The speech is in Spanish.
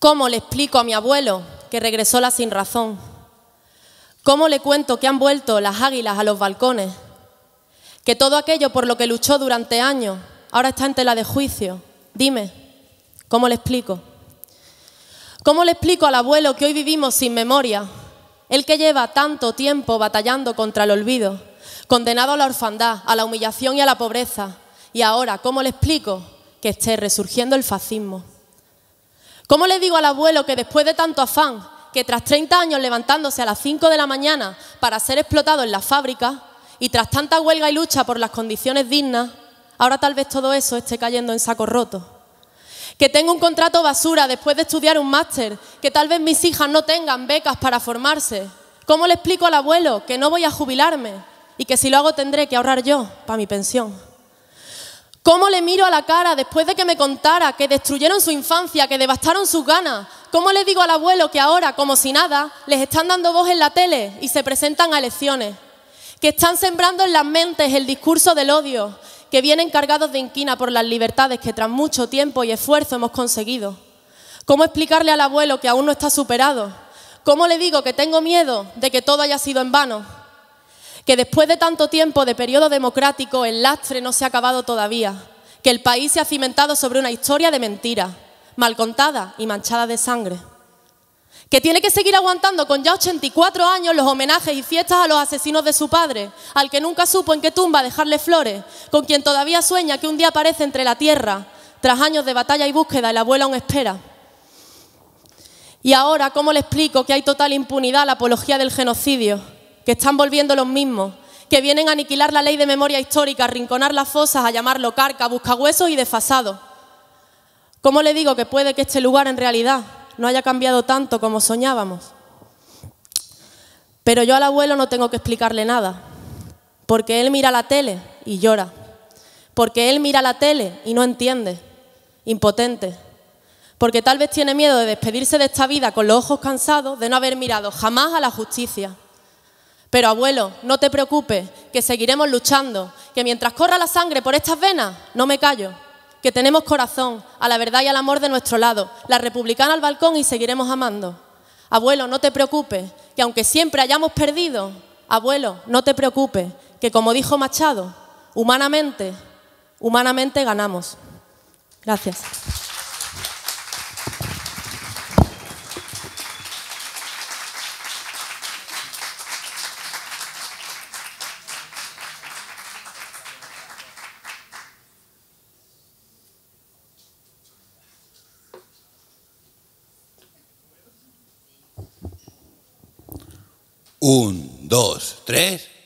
¿Cómo le explico a mi abuelo que regresó la sin razón? ¿Cómo le cuento que han vuelto las águilas a los balcones? Que todo aquello por lo que luchó durante años ahora está en tela de juicio. Dime, ¿cómo le explico? ¿Cómo le explico al abuelo que hoy vivimos sin memoria? El que lleva tanto tiempo batallando contra el olvido, condenado a la orfandad, a la humillación y a la pobreza. Y ahora, ¿cómo le explico que esté resurgiendo el fascismo? ¿Cómo le digo al abuelo que después de tanto afán, que tras 30 años levantándose a las 5 de la mañana para ser explotado en la fábrica y tras tanta huelga y lucha por las condiciones dignas, ahora tal vez todo eso esté cayendo en saco roto? que tengo un contrato basura después de estudiar un máster, que tal vez mis hijas no tengan becas para formarse. ¿Cómo le explico al abuelo que no voy a jubilarme y que si lo hago tendré que ahorrar yo para mi pensión? ¿Cómo le miro a la cara después de que me contara que destruyeron su infancia, que devastaron sus ganas? ¿Cómo le digo al abuelo que ahora, como si nada, les están dando voz en la tele y se presentan a elecciones? Que están sembrando en las mentes el discurso del odio, que vienen cargados de inquina por las libertades que tras mucho tiempo y esfuerzo hemos conseguido. ¿Cómo explicarle al abuelo que aún no está superado? ¿Cómo le digo que tengo miedo de que todo haya sido en vano? que después de tanto tiempo de periodo democrático el lastre no se ha acabado todavía, que el país se ha cimentado sobre una historia de mentiras, mal contada y manchada de sangre, que tiene que seguir aguantando con ya 84 años los homenajes y fiestas a los asesinos de su padre, al que nunca supo en qué tumba dejarle flores, con quien todavía sueña que un día aparece entre la tierra, tras años de batalla y búsqueda, el abuelo aún espera. Y ahora, ¿cómo le explico que hay total impunidad a la apología del genocidio? que están volviendo los mismos, que vienen a aniquilar la ley de memoria histórica, a rinconar las fosas, a llamarlo carca, huesos y desfasados. ¿Cómo le digo que puede que este lugar en realidad no haya cambiado tanto como soñábamos? Pero yo al abuelo no tengo que explicarle nada, porque él mira la tele y llora, porque él mira la tele y no entiende, impotente, porque tal vez tiene miedo de despedirse de esta vida con los ojos cansados de no haber mirado jamás a la justicia. Pero abuelo, no te preocupes, que seguiremos luchando, que mientras corra la sangre por estas venas, no me callo, que tenemos corazón, a la verdad y al amor de nuestro lado, la republicana al balcón y seguiremos amando. Abuelo, no te preocupes, que aunque siempre hayamos perdido, abuelo, no te preocupes, que como dijo Machado, humanamente, humanamente ganamos. Gracias. Un, dos, tres.